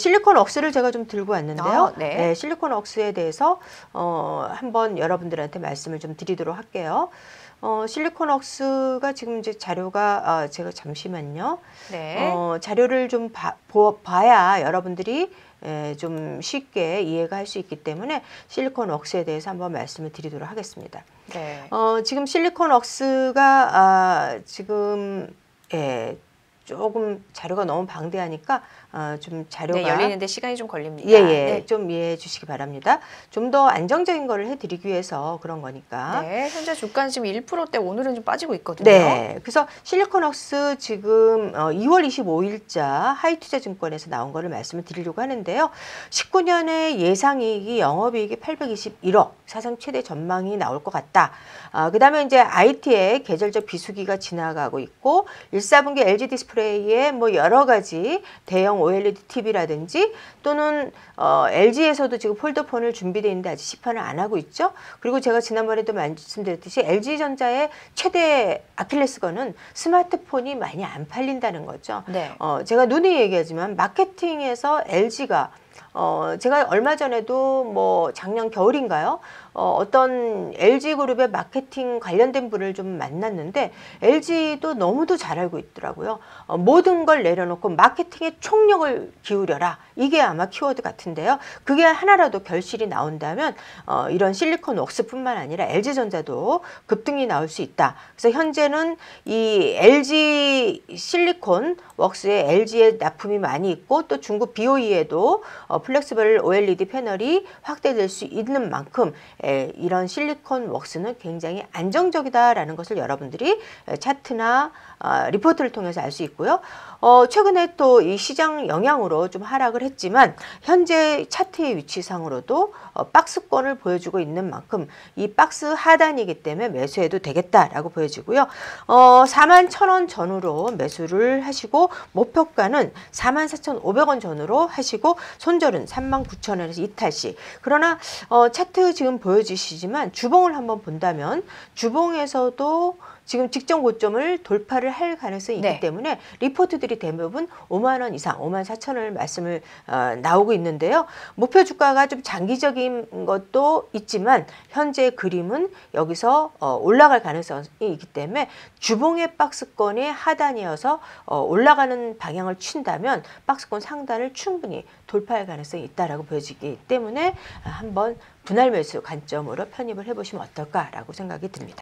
실리콘 억스를 제가 좀 들고 왔는데요. 아, 네. 네, 실리콘 억스에 대해서 어, 한번 여러분들한테 말씀을 좀 드리도록 할게요. 어, 실리콘 억스가 지금 이제 자료가 아, 제가 잠시만요. 네. 어, 자료를 좀 봐, 보, 봐야 여러분들이 에, 예, 좀 쉽게 이해가 할 수 있기 때문에 실리콘 억스에 대해서 한번 말씀을 드리도록 하겠습니다. 네. 어, 지금 실리콘 억스가 아, 지금 예, 조금 자료가 너무 방대하니까 어, 좀 자료가 네, 열리는데 시간이 좀 걸립니다. 예예, 예. 네. 좀 이해해 주시기 바랍니다. 좀 더 안정적인 거를 해드리기 위해서 그런 거니까. 네, 현재 주가는 지금 1%대 오늘은 좀 빠지고 있거든요. 네, 그래서 실리콘웍스 지금 어, 2월 25일자 하이투자증권에서 나온 거를 말씀을 드리려고 하는데요. 19년에 예상이익이 영업이익이 821억 사상 최대 전망이 나올 것 같다. 아, 그다음에 이제 IT의 계절적 비수기가 지나가고 있고 1, 4분기 LG 디스플레이 디스플레이에 뭐 여러 가지 대형 OLED TV라든지 또는 어, LG에서도 지금 폴더폰을 준비되어 있는데 아직 시판을 안 하고 있죠. 그리고 제가 지난번에도 말씀드렸듯이 LG전자의 최대 아킬레스건은 스마트폰이 많이 안 팔린다는 거죠. 네. 어, 제가 눈에 얘기하지만 마케팅에서 LG가 어, 제가 얼마 전에도 뭐 작년 겨울인가요? 어, 어떤 LG 그룹의 마케팅 관련된 분을 좀 만났는데 LG도 너무도 잘 알고 있더라고요. 어, 모든 걸 내려놓고 마케팅에 총력을 기울여라. 이게 아마 키워드 같은데요. 그게 하나라도 결실이 나온다면 어, 이런 실리콘 웍스뿐만 아니라 LG 전자도 급등이 나올 수 있다. 그래서 현재는 이 LG 실리콘 웍스에 LG의 납품이 많이 있고 또 중국 BOE에도 어, 플렉스블 OLED 패널이 확대될 수 있는 만큼 에, 이런 실리콘 웍스는 굉장히 안정적이다라는 것을 여러분들이 차트나 어, 리포트를 통해서 알 수 있고요. 어, 최근에 또 이 시장 영향으로 좀 하락을 했지만 현재 차트의 위치상으로도 어, 박스권을 보여주고 있는 만큼 이 박스 하단이기 때문에 매수해도 되겠다라고 보여지고요. 어, 4만 1,000원 전후로 매수를 하시고 목표가는 4만 4,500원 전후로 하시고 손절 차트은 39,000원에서 이탈시 그러나 어, 차트 지금 보여주시지만 주봉을 한번 본다면 주봉에서도 지금 직전 고점을 돌파를 할 가능성이 있기 네. 때문에 리포트들이 대부분 5만 원 이상, 5만 4천 원을 말씀을 어, 나오고 있는데요. 목표 주가가 좀 장기적인 것도 있지만 현재 그림은 여기서 어, 올라갈 가능성이 있기 때문에 주봉의 박스권의 하단이어서 어, 올라가는 방향을 친다면 박스권 상단을 충분히 돌파할 가능성이 있다라고 보여지기 때문에 한번 분할 매수 관점으로 편입을 해보시면 어떨까라고 생각이 듭니다.